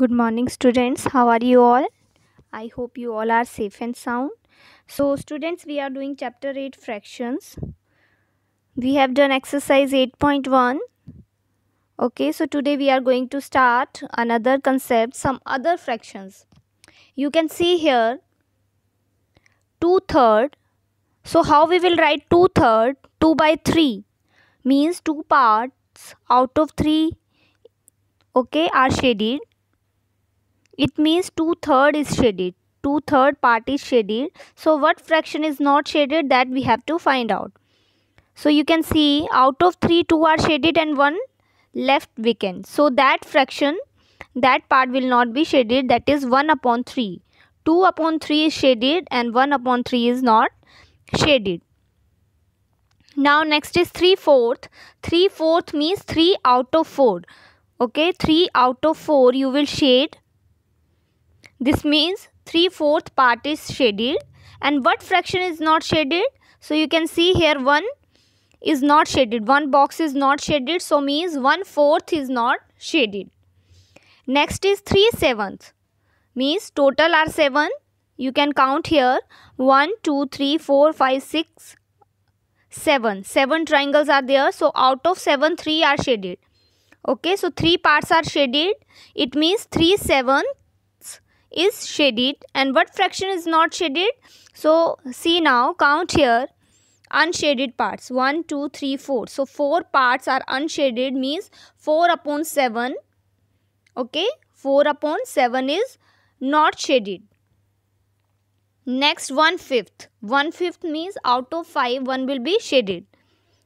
good morning students how are you all i hope you all are safe and sound so students we are doing chapter 8 fractions we have done exercise 8.1 okay so today we are going to start another concept some other fractions you can see here two third. so how we will write two 2 by 3 means two parts out of three okay are shaded it means two-third is shaded two-third part is shaded so what fraction is not shaded that we have to find out so you can see out of three two are shaded and one left vacant so that fraction that part will not be shaded that is 1 upon 3 2 upon 3 is shaded and 1 upon 3 is not shaded now next is 3 fourth 3 fourth means 3 out of 4 okay 3 out of 4 you will shade this means 3 fourth part is shaded and what fraction is not shaded? So you can see here 1 is not shaded. One box is not shaded so means 1 fourth is not shaded. Next is 3 seventh means total are 7. You can count here 1, 2, 3, 4, 5, 6, 7. 7 triangles are there so out of 7 3 are shaded. Okay so 3 parts are shaded. It means 3 seventh is shaded and what fraction is not shaded so see now count here unshaded parts 1 2 3 4 so 4 parts are unshaded means 4 upon 7 okay 4 upon 7 is not shaded next 1 fifth 1 fifth means out of 5 1 will be shaded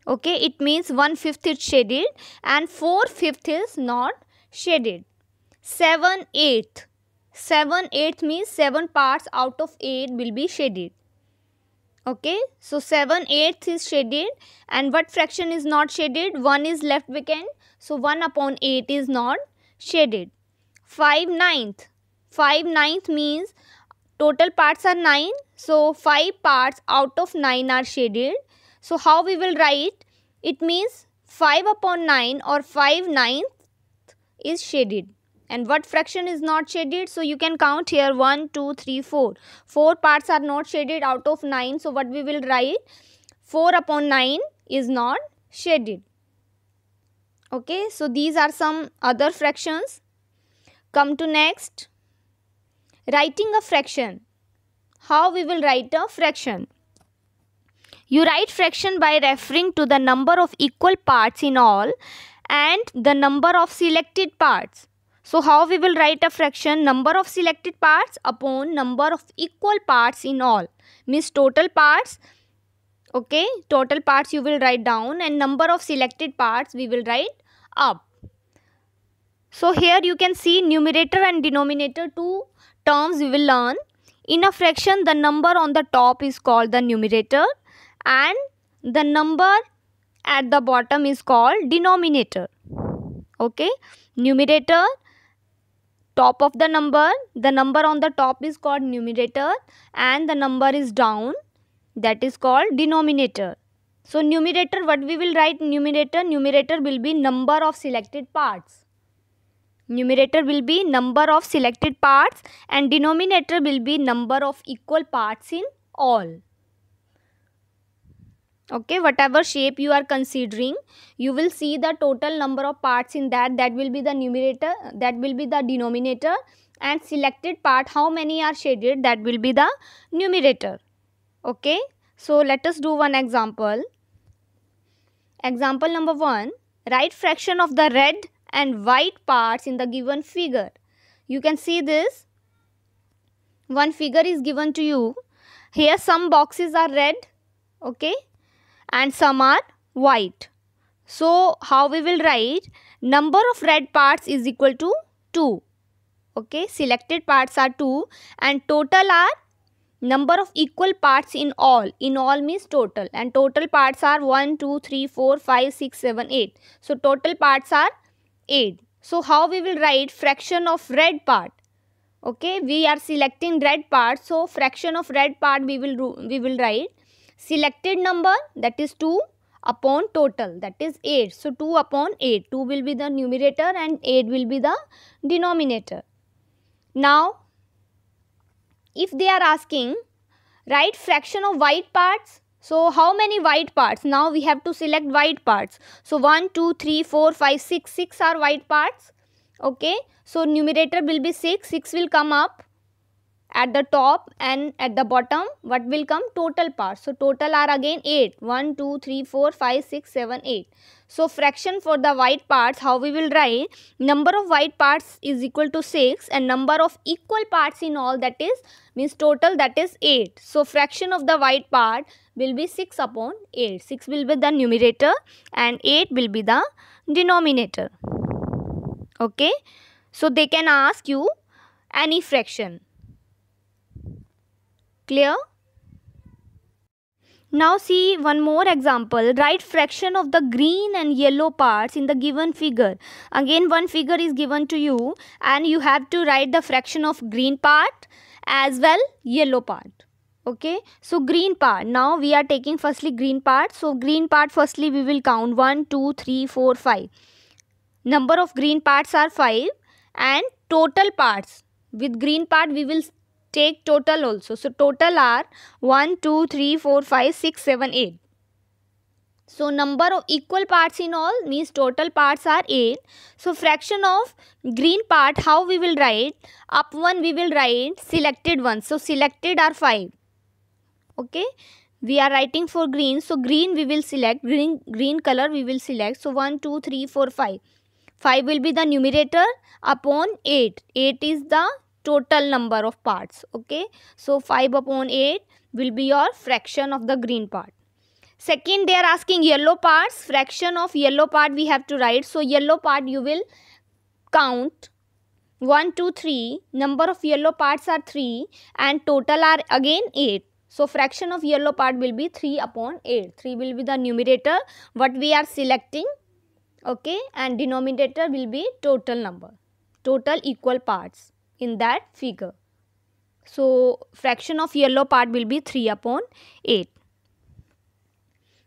okay it means 1 fifth is shaded and 4 fifth is not shaded 7 eighth 7 eighth means 7 parts out of 8 will be shaded. Okay. So 7 eighth is shaded and what fraction is not shaded? 1 is left vacant. So 1 upon 8 is not shaded. 5 ninth. 5 ninth means total parts are 9. So 5 parts out of 9 are shaded. So how we will write? It means 5 upon 9 or 5 ninth is shaded and what fraction is not shaded so you can count here 1 2 3 4 four parts are not shaded out of 9 so what we will write 4 upon 9 is not shaded okay so these are some other fractions come to next writing a fraction how we will write a fraction you write fraction by referring to the number of equal parts in all and the number of selected parts so how we will write a fraction number of selected parts upon number of equal parts in all means total parts okay total parts you will write down and number of selected parts we will write up. So here you can see numerator and denominator two terms we will learn. In a fraction the number on the top is called the numerator and the number at the bottom is called denominator okay numerator top of the number the number on the top is called numerator and the number is down that is called denominator so numerator what we will write numerator numerator will be number of selected parts numerator will be number of selected parts and denominator will be number of equal parts in all okay whatever shape you are considering you will see the total number of parts in that that will be the numerator that will be the denominator and selected part how many are shaded that will be the numerator okay so let us do one example example number 1 write fraction of the red and white parts in the given figure you can see this one figure is given to you here some boxes are red okay and some are white. So, how we will write? Number of red parts is equal to 2. Okay, selected parts are 2 and total are number of equal parts in all. In all means total and total parts are 1, 2, 3, 4, 5, 6, 7, 8. So, total parts are 8. So, how we will write fraction of red part? Okay, we are selecting red part. So, fraction of red part we will, we will write selected number that is 2 upon total that is 8. So, 2 upon 8, 2 will be the numerator and 8 will be the denominator. Now, if they are asking write fraction of white parts, so how many white parts? Now we have to select white parts. So 1, 2, 3, 4, 5, 6, 6 are white parts. Okay. So numerator will be 6, 6 will come up at the top and at the bottom what will come total part. so total are again 8 1 2 3 4 5 6 7 8 so fraction for the white parts how we will write number of white parts is equal to 6 and number of equal parts in all that is means total that is 8 so fraction of the white part will be 6 upon 8 6 will be the numerator and 8 will be the denominator okay so they can ask you any fraction Clear? Now see one more example. Write fraction of the green and yellow parts in the given figure. Again one figure is given to you and you have to write the fraction of green part as well yellow part. Okay. So green part. Now we are taking firstly green part. So green part firstly we will count 1, 2, 3, 4, 5. Number of green parts are 5 and total parts. With green part we will take total also. So total are 1, 2, 3, 4, 5, 6, 7, 8. So number of equal parts in all means total parts are 8. So fraction of green part how we will write? Up one we will write selected one. So selected are 5. Okay. We are writing for green. So green we will select. Green, green color we will select. So 1, 2, 3, 4, 5. 5 will be the numerator upon 8. 8 is the total number of parts okay so 5 upon 8 will be your fraction of the green part second they are asking yellow parts fraction of yellow part we have to write so yellow part you will count 1 2 3 number of yellow parts are 3 and total are again 8 so fraction of yellow part will be 3 upon 8 3 will be the numerator what we are selecting okay and denominator will be total number total equal parts in that figure. So, fraction of yellow part will be 3 upon 8.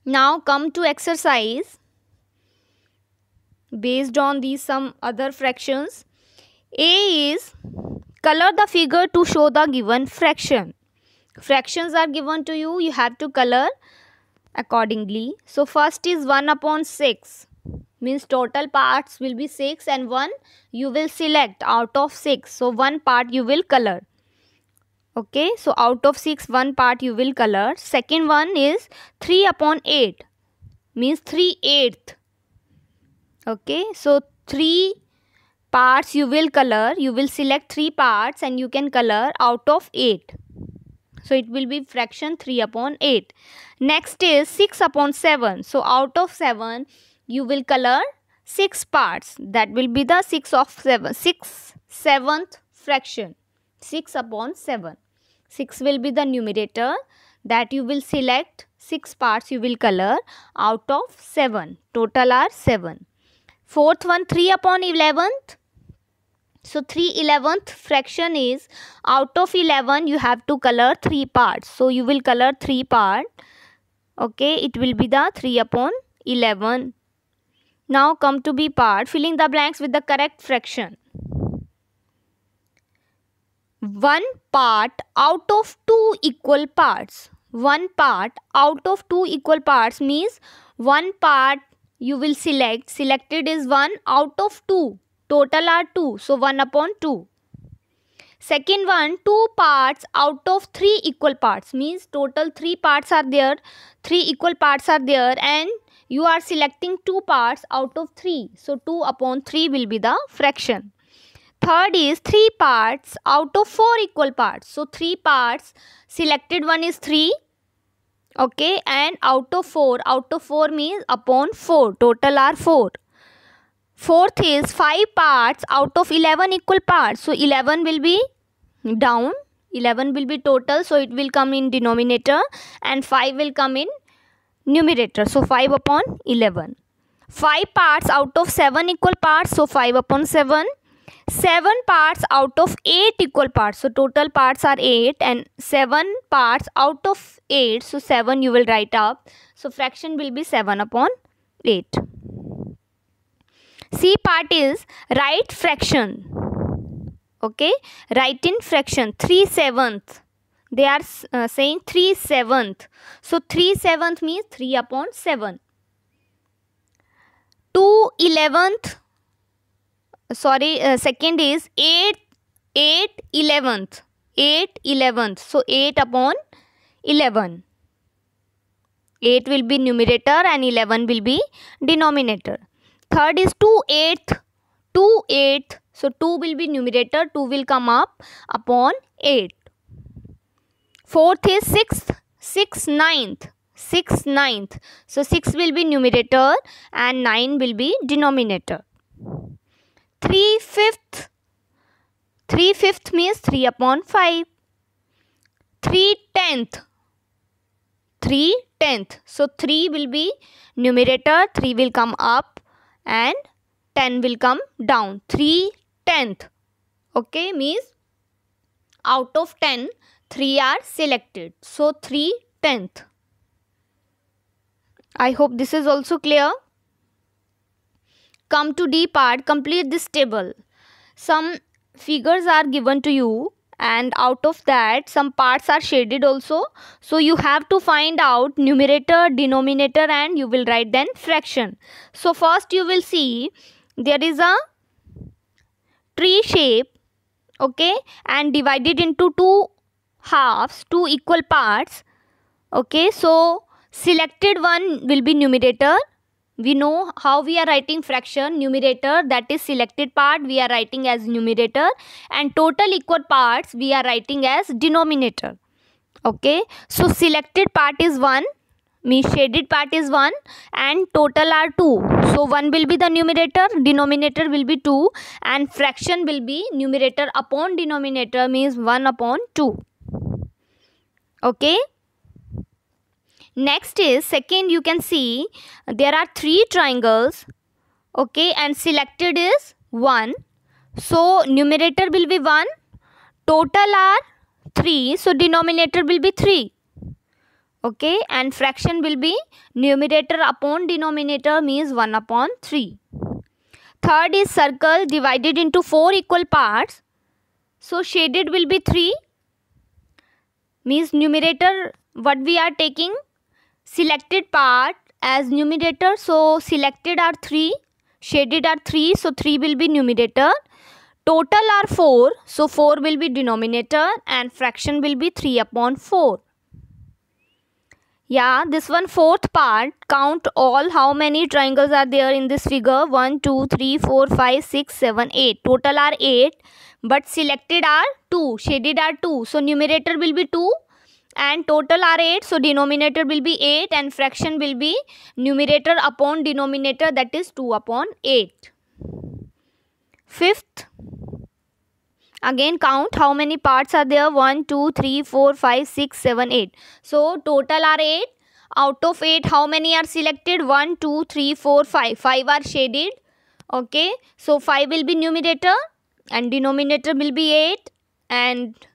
Now, come to exercise. Based on these some other fractions. A is color the figure to show the given fraction. Fractions are given to you. You have to color accordingly. So, first is 1 upon 6 means total parts will be 6 and 1 you will select out of 6 so one part you will color okay so out of 6 one part you will color second one is 3 upon 8 means 3 eighth okay so 3 parts you will color you will select 3 parts and you can color out of 8 so it will be fraction 3 upon 8 next is 6 upon 7 so out of 7 you will color six parts that will be the six of seven six seventh fraction 6 upon 7 6 will be the numerator that you will select six parts you will color out of seven total are seven fourth one 3 upon 11th so 3 11th fraction is out of 11 you have to color three parts so you will color three part okay it will be the 3 upon 11 now come to be part filling the blanks with the correct fraction one part out of two equal parts one part out of two equal parts means one part you will select selected is one out of two total are two so one upon two second one two parts out of three equal parts means total three parts are there three equal parts are there and you are selecting two parts out of three so 2 upon 3 will be the fraction third is three parts out of four equal parts so three parts selected one is three okay and out of four out of four means upon four total are four fourth is five parts out of 11 equal parts so 11 will be down 11 will be total so it will come in denominator and 5 will come in numerator so 5 upon 11 5 parts out of 7 equal parts so 5 upon 7 7 parts out of 8 equal parts so total parts are 8 and 7 parts out of 8 so 7 you will write up so fraction will be 7 upon 8 c part is write fraction okay write in fraction 3 sevenths they are uh, saying 3 seventh. So 3 seventh means 3 upon 7. 2 11th, sorry, uh, second is 8, 8 11th. 8 11th. So 8 upon 11. 8 will be numerator and 11 will be denominator. Third is 2 8th. 2 8th. So 2 will be numerator, 2 will come up upon 8. Fourth is sixth, six ninth, six ninth. So six will be numerator and nine will be denominator. Three fifth, three fifth means three upon five. Three tenth, three tenth. So three will be numerator, three will come up, and ten will come down. Three tenth. Okay means out of ten 3 are selected. So three tenth. I hope this is also clear. Come to D part. Complete this table. Some figures are given to you and out of that some parts are shaded also. So you have to find out numerator, denominator and you will write then fraction. So first you will see there is a tree shape okay and divided into two halves, two equal parts. Okay, so selected one will be numerator. We know how we are writing fraction, numerator that is selected part we are writing as numerator and total equal parts we are writing as denominator. Okay, so selected part is 1, means shaded part is 1 and total are 2 so 1 will be the numerator denominator will be 2 and fraction will be numerator upon denominator means 1 upon 2 okay next is second you can see there are three triangles okay and selected is 1 so numerator will be 1 total are 3 so denominator will be 3 okay and fraction will be numerator upon denominator means 1 upon 3 third is circle divided into 4 equal parts so shaded will be 3 means numerator what we are taking selected part as numerator so selected are 3 shaded are 3 so 3 will be numerator total are 4 so 4 will be denominator and fraction will be 3 upon 4 yeah this one fourth part count all how many triangles are there in this figure 1 2 3 4 5 6 7 8 total are 8 but selected are 2 shaded are 2 so numerator will be 2 and total are 8 so denominator will be 8 and fraction will be numerator upon denominator that is 2 upon 8 fifth again count how many parts are there 1 2 3 4 5 6 7 8 so total are 8 out of 8 how many are selected 1 2 3 4 5 5 are shaded okay so 5 will be numerator and denominator will be 8 and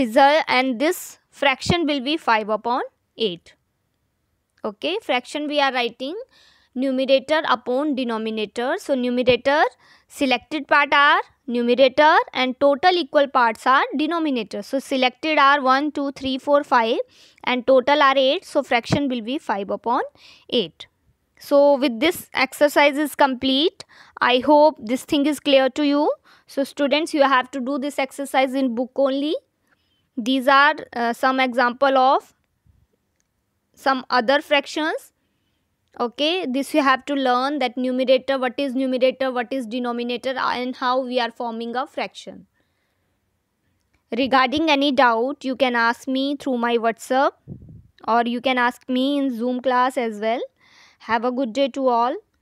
result and this fraction will be 5 upon 8 okay fraction we are writing numerator upon denominator so numerator selected part are numerator and total equal parts are denominator. So selected are 1, 2, 3, 4, 5 and total are 8. So fraction will be 5 upon 8. So with this exercise is complete. I hope this thing is clear to you. So students you have to do this exercise in book only. These are uh, some example of some other fractions okay this you have to learn that numerator what is numerator what is denominator and how we are forming a fraction regarding any doubt you can ask me through my whatsapp or you can ask me in zoom class as well have a good day to all